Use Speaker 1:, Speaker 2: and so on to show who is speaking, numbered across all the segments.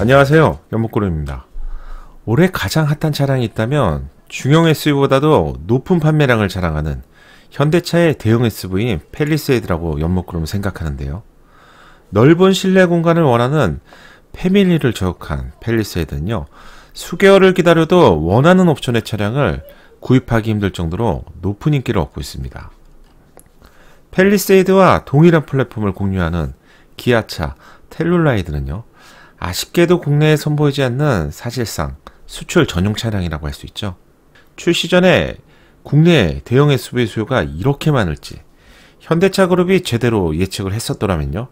Speaker 1: 안녕하세요. 연목구름입니다. 올해 가장 핫한 차량이 있다면 중형 SUV보다도 높은 판매량을 자랑하는 현대차의 대형 SUV인 펠리세이드라고 연목구름은 생각하는데요. 넓은 실내 공간을 원하는 패밀리를 저역한 펠리세이드는요. 수개월을 기다려도 원하는 옵션의 차량을 구입하기 힘들 정도로 높은 인기를 얻고 있습니다. 펠리세이드와 동일한 플랫폼을 공유하는 기아차 텔룰라이드는요. 아쉽게도 국내에 선보이지 않는 사실상 수출 전용 차량이라고 할 수 있죠. 출시 전에 국내 대형 SUV 수요가 이렇게 많을지 현대차 그룹이 제대로 예측을 했었더라면요.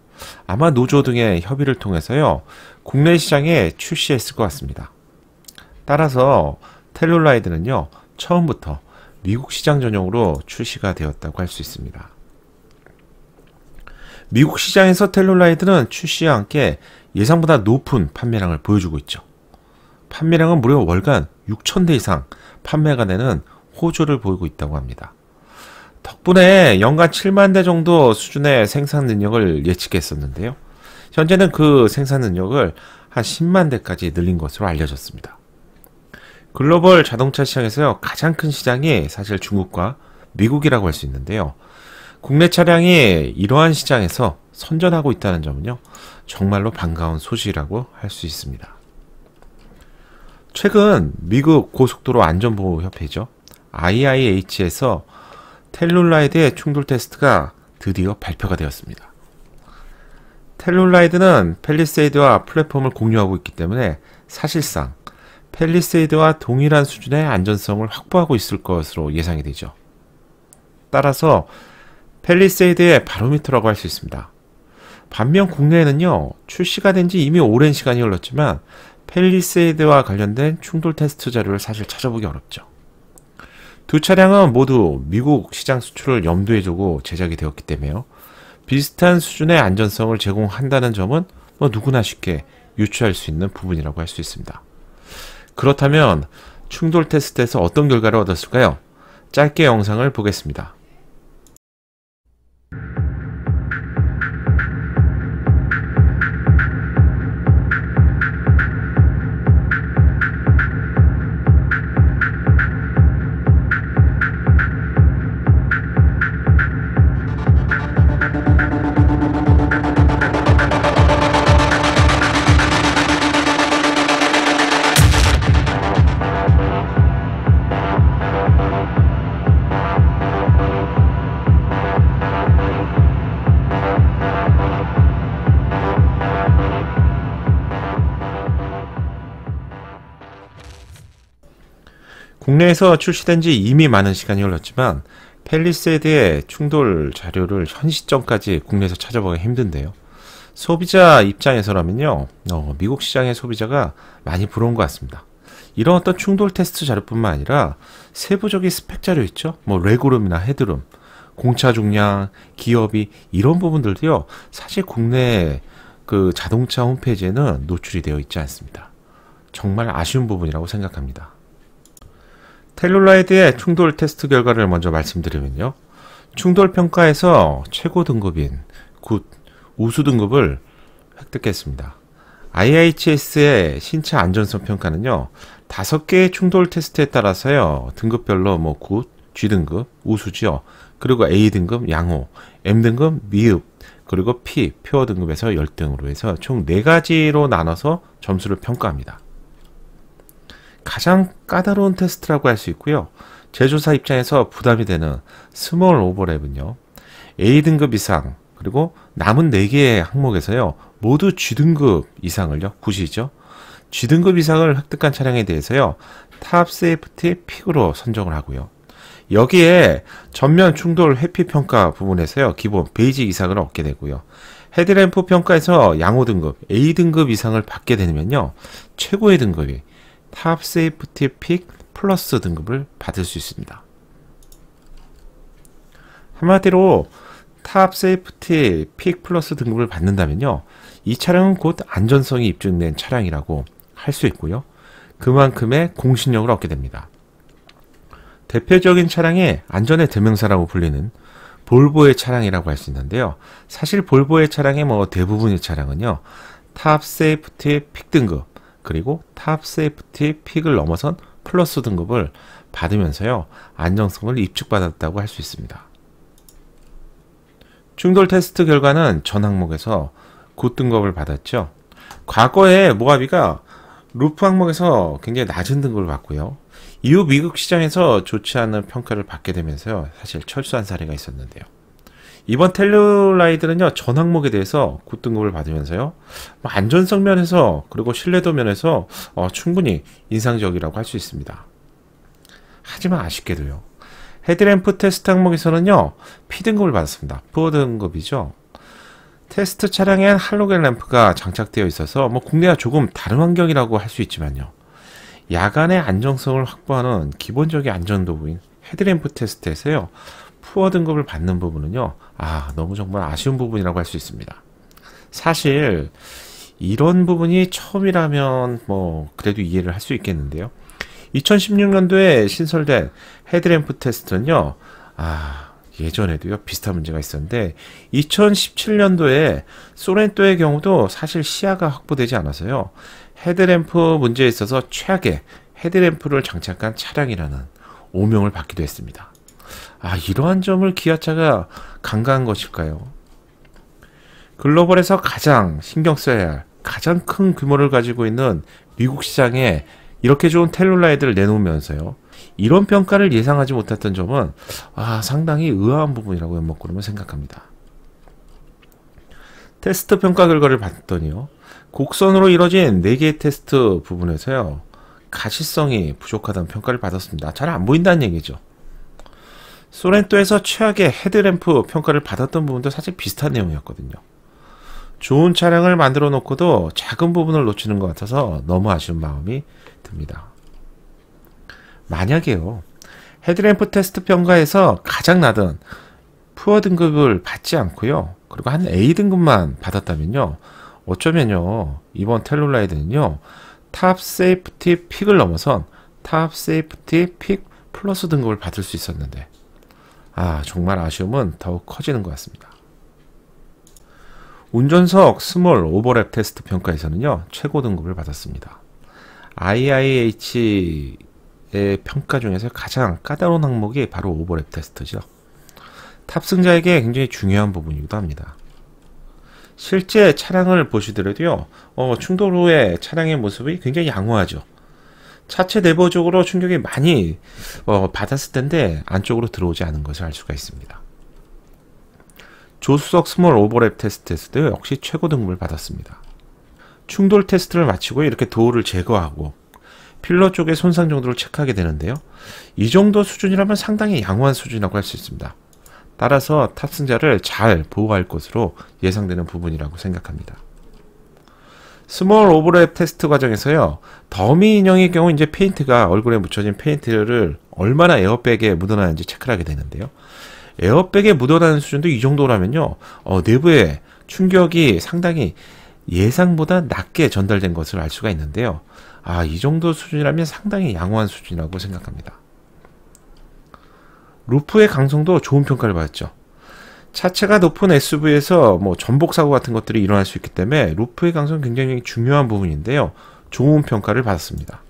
Speaker 1: 아마 노조 등의 협의를 통해서요. 국내 시장에 출시했을 것 같습니다. 따라서 텔룰라이드는요. 처음부터 미국 시장 전용으로 출시가 되었다고 할 수 있습니다. 미국 시장에서 텔룰라이드는 출시와 함께 예상보다 높은 판매량을 보여주고 있죠. 판매량은 무려 월간 6천대 이상 판매가 되는 호조를 보이고 있다고 합니다. 덕분에 연간 7만 대 정도 수준의 생산 능력을 예측했었는데요. 현재는 그 생산 능력을 한 10만 대까지 늘린 것으로 알려졌습니다. 글로벌 자동차 시장에서 가장 큰 시장이 사실 중국과 미국이라고 할 수 있는데요. 국내 차량이 이러한 시장에서 선전하고 있다는 점은요, 정말로 반가운 소식이라고 할 수 있습니다. 최근 미국 고속도로 안전보호협회죠. IIH에서 텔룰라이드의 충돌 테스트가 드디어 발표가 되었습니다. 텔룰라이드는 펠리세이드와 플랫폼을 공유하고 있기 때문에 사실상 펠리세이드와 동일한 수준의 안전성을 확보하고 있을 것으로 예상이 되죠. 따라서 펠리세이드의 바로미터라고 할 수 있습니다. 반면 국내에는요, 출시가 된 지 이미 오랜 시간이 흘렀지만, 펠리세이드와 관련된 충돌 테스트 자료를 사실 찾아보기 어렵죠. 두 차량은 모두 미국 시장 수출을 염두에 두고 제작이 되었기 때문에요. 비슷한 수준의 안전성을 제공한다는 점은 뭐 누구나 쉽게 유추할 수 있는 부분이라고 할 수 있습니다. 그렇다면 충돌 테스트에서 어떤 결과를 얻었을까요? 짧게 영상을 보겠습니다. 국내에서 출시된 지 이미 많은 시간이 흘렀지만 펠리세드의 충돌 자료를 현 시점까지 국내에서 찾아보기 힘든데요. 소비자 입장에서라면요, 어, 미국 시장의 소비자가 많이 부러운 것 같습니다. 이런 어떤 충돌 테스트 자료뿐만 아니라 세부적인 스펙 자료 있죠? 뭐레그룸이나 헤드룸, 공차 중량, 기업이 이런 부분들도요. 사실 국내 그 자동차 홈페이지에는 노출이 되어 있지 않습니다. 정말 아쉬운 부분이라고 생각합니다. 텔룰라이드의 충돌 테스트 결과를 먼저 말씀드리면요. 충돌 평가에서 최고 등급인 굿 우수 등급을 획득했습니다. IHS의 신체 안전성 평가는요. 다섯 개의 충돌 테스트에 따라서요. 등급별로 뭐 굿, G 등급, 우수지요. 그리고 A 등급 양호, M 등급 미흡, 그리고 P 퓨어 등급에서 열등으로 해서 총 네 가지로 나눠서 점수를 평가합니다. 가장 까다로운 테스트라고 할 수 있고요. 제조사 입장에서 부담이 되는 스몰 오버랩은요. A등급 이상 그리고 남은 4개의 항목에서요. 모두 G등급 이상을요. 굳이죠. G등급 이상을 획득한 차량에 대해서요. 탑 세이프티 픽으로 선정을 하고요. 여기에 전면 충돌 회피 평가 부분에서요. 기본 베이직 이상을 얻게 되고요. 헤드램프 평가에서 양호 등급 A 등급 이상을 받게 되면요. 최고의 등급이 탑 세이프티 픽 플러스 등급을 받을 수 있습니다. 한마디로 탑 세이프티 픽 플러스 등급을 받는다면요. 이 차량은 곧 안전성이 입증된 차량이라고 할 수 있고요. 그만큼의 공신력을 얻게 됩니다. 대표적인 차량의 안전의 대명사라고 불리는 볼보의 차량이라고 할 수 있는데요. 사실 볼보의 차량의 뭐 대부분의 차량은요. 탑 세이프티 픽 등급 그리고 탑 세이프티 픽을 넘어선 플러스 등급을 받으면서요 안정성을 입축받았다고 할 수 있습니다. 충돌 테스트 결과는 전 항목에서 고등급을 받았죠. 과거에 모하비가 루프 항목에서 굉장히 낮은 등급을 받고요. 이후 미국 시장에서 좋지 않은 평가를 받게 되면서요 사실 철수한 사례가 있었는데요. 이번 텔루라이드는요 전 항목에 대해서 9등급을 받으면서요 뭐 안전성 면에서 그리고 신뢰도 면에서 어, 충분히 인상적이라고 할 수 있습니다. 하지만 아쉽게도요 헤드램프 테스트 항목에서는요 P등급을 받았습니다. 프등급이죠. 테스트 차량엔 할로겐 램프가 장착되어 있어서 뭐 국내와 조금 다른 환경이라고 할 수 있지만요 야간의 안정성을 확보하는 기본적인 안전 도구인 헤드램프 테스트에서요 푸어 등급을 받는 부분은요, 아, 너무 정말 아쉬운 부분이라고 할 수 있습니다. 사실, 이런 부분이 처음이라면 뭐, 그래도 이해를 할 수 있겠는데요. 2016년도에 신설된 헤드램프 테스트는요, 아, 예전에도요, 비슷한 문제가 있었는데, 2017년도에 소렌토의 경우도 사실 시야가 확보되지 않아서요, 헤드램프 문제에 있어서 최악의 헤드램프를 장착한 차량이라는 오명을 받기도 했습니다. 아, 이러한 점을 기아차가 간과한 것일까요? 글로벌에서 가장 신경 써야 할 가장 큰 규모를 가지고 있는 미국 시장에 이렇게 좋은 텔룰라이드를 내놓으면서요. 이런 평가를 예상하지 못했던 점은 아, 상당히 의아한 부분이라고 연목구름은 생각합니다. 테스트 평가 결과를 봤더니요. 곡선으로 이뤄진 4개의 테스트 부분에서요. 가시성이 부족하다는 평가를 받았습니다. 잘 안 보인다는 얘기죠. 소렌토에서 최악의 헤드램프 평가를 받았던 부분도 사실 비슷한 내용이었거든요. 좋은 차량을 만들어 놓고도 작은 부분을 놓치는 것 같아서 너무 아쉬운 마음이 듭니다. 만약에요. 헤드램프 테스트 평가에서 가장 낮은 푸어 등급을 받지 않고요. 그리고 한 A 등급만 받았다면요. 어쩌면요. 이번 텔룰라이드는요. 탑 세이프티 픽을 넘어선 탑 세이프티 픽 플러스 등급을 받을 수 있었는데 아, 정말 아쉬움은 더욱 커지는 것 같습니다. 운전석 스몰 오버랩 테스트 평가에서는요, 최고 등급을 받았습니다. IIH의 평가 중에서 가장 까다로운 항목이 바로 오버랩 테스트죠. 탑승자에게 굉장히 중요한 부분이기도 합니다. 실제 차량을 보시더라도요, 어, 충돌 후에 차량의 모습이 굉장히 양호하죠. 차체 내부적으로 충격이 많이 어, 받았을 텐데 안쪽으로 들어오지 않은 것을 알 수가 있습니다. 조수석 스몰 오버랩 테스트에서도 역시 최고 등급을 받았습니다. 충돌 테스트를 마치고 이렇게 도어를 제거하고 필러 쪽의 손상 정도를 체크하게 되는데요. 이 정도 수준이라면 상당히 양호한 수준이라고 할 수 있습니다. 따라서 탑승자를 잘 보호할 것으로 예상되는 부분이라고 생각합니다. 스몰 오버랩 테스트 과정에서요. 더미 인형의 경우 이제 페인트가 얼굴에 묻혀진 페인트를 얼마나 에어백에 묻어나는지 체크를 하게 되는데요. 에어백에 묻어나는 수준도 이 정도라면요. 어, 내부에 충격이 상당히 예상보다 낮게 전달된 것을 알 수가 있는데요. 아, 이 정도 수준이라면 상당히 양호한 수준이라고 생각합니다. 루프의 강성도 좋은 평가를 받았죠. 차체가 높은 SUV에서 뭐 전복 사고 같은 것들이 일어날 수 있기 때문에 루프의 강성 굉장히 중요한 부분인데요. 좋은 평가를 받았습니다.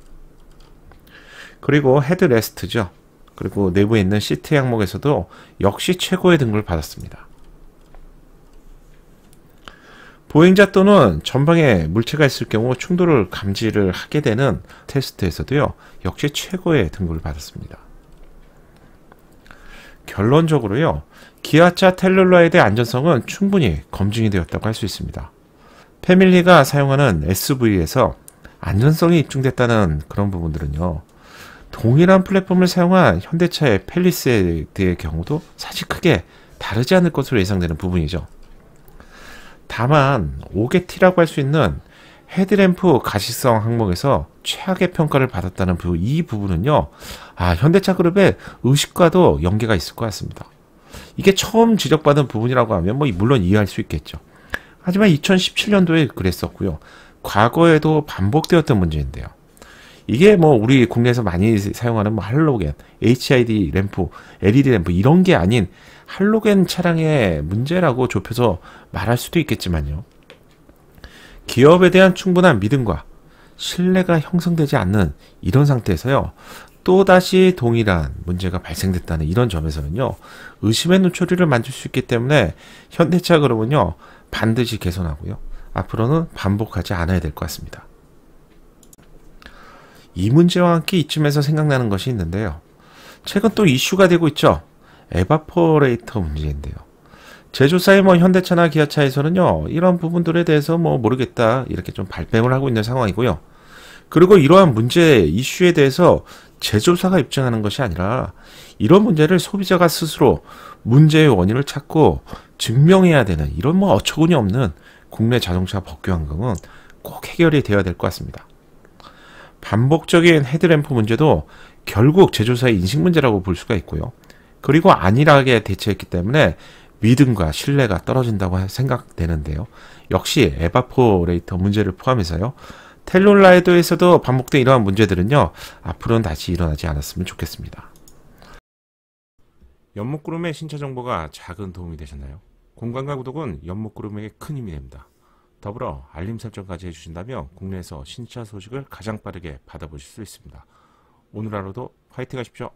Speaker 1: 그리고 헤드레스트죠. 그리고 내부에 있는 시트 항목에서도 역시 최고의 등급을 받았습니다. 보행자 또는 전방에 물체가 있을 경우 충돌을 감지를 하게 되는 테스트에서도요, 역시 최고의 등급을 받았습니다. 결론적으로요, 기아차 텔룰라에 대해 안전성은 충분히 검증이 되었다고 할 수 있습니다. 패밀리가 사용하는 SUV에서 안전성이 입증됐다는 그런 부분들은요. 동일한 플랫폼을 사용한 현대차의 펠리스의 경우도 사실 크게 다르지 않을 것으로 예상되는 부분이죠. 다만 5개티라고할 수 있는 헤드램프 가시성 항목에서 최악의 평가를 받았다는 이 부분은요. 아, 현대차 그룹의 의식과도 연계가 있을 것 같습니다. 이게 처음 지적받은 부분이라고 하면 뭐 물론 이해할 수 있겠죠. 하지만 2017년도에 그랬었고요. 과거에도 반복되었던 문제인데요. 이게 뭐 우리 국내에서 많이 사용하는 뭐 할로겐, HID 램프, LED 램프 이런 게 아닌 할로겐 차량의 문제라고 좁혀서 말할 수도 있겠지만요. 기업에 대한 충분한 믿음과 신뢰가 형성되지 않는 이런 상태에서요. 또다시 동일한 문제가 발생됐다는 이런 점에서는요, 의심의 눈초리를 만들 수 있기 때문에 현대차 그룹은요, 반드시 개선하고요, 앞으로는 반복하지 않아야 될 것 같습니다. 이 문제와 함께 이쯤에서 생각나는 것이 있는데요. 최근 또 이슈가 되고 있죠. 에바포레이터 문제인데요. 제조사의 뭐 현대차나 기아차에서는요, 이런 부분들에 대해서 뭐 모르겠다, 이렇게 좀 발뺌을 하고 있는 상황이고요. 그리고 이러한 문제 이슈에 대해서 제조사가 입증하는 것이 아니라 이런 문제를 소비자가 스스로 문제의 원인을 찾고 증명해야 되는 이런 뭐 어처구니 없는 국내 자동차 법규 환경은 꼭 해결이 되어야 될 것 같습니다. 반복적인 헤드램프 문제도 결국 제조사의 인식 문제라고 볼 수가 있고요. 그리고 안일하게 대처했기 때문에 믿음과 신뢰가 떨어진다고 생각되는데요. 역시 에바포레이터 문제를 포함해서요. 텔룰라이도에서도 반복된 이러한 문제들은요, 앞으로는 다시 일어나지 않았으면 좋겠습니다. 연목구름의 신차 정보가 작은 도움이 되셨나요? 공간과 구독은 연목구름에게 큰 힘이 됩니다. 더불어 알림 설정까지 해주신다면 국내에서 신차 소식을 가장 빠르게 받아보실 수 있습니다. 오늘 하루도 화이팅 하십시오.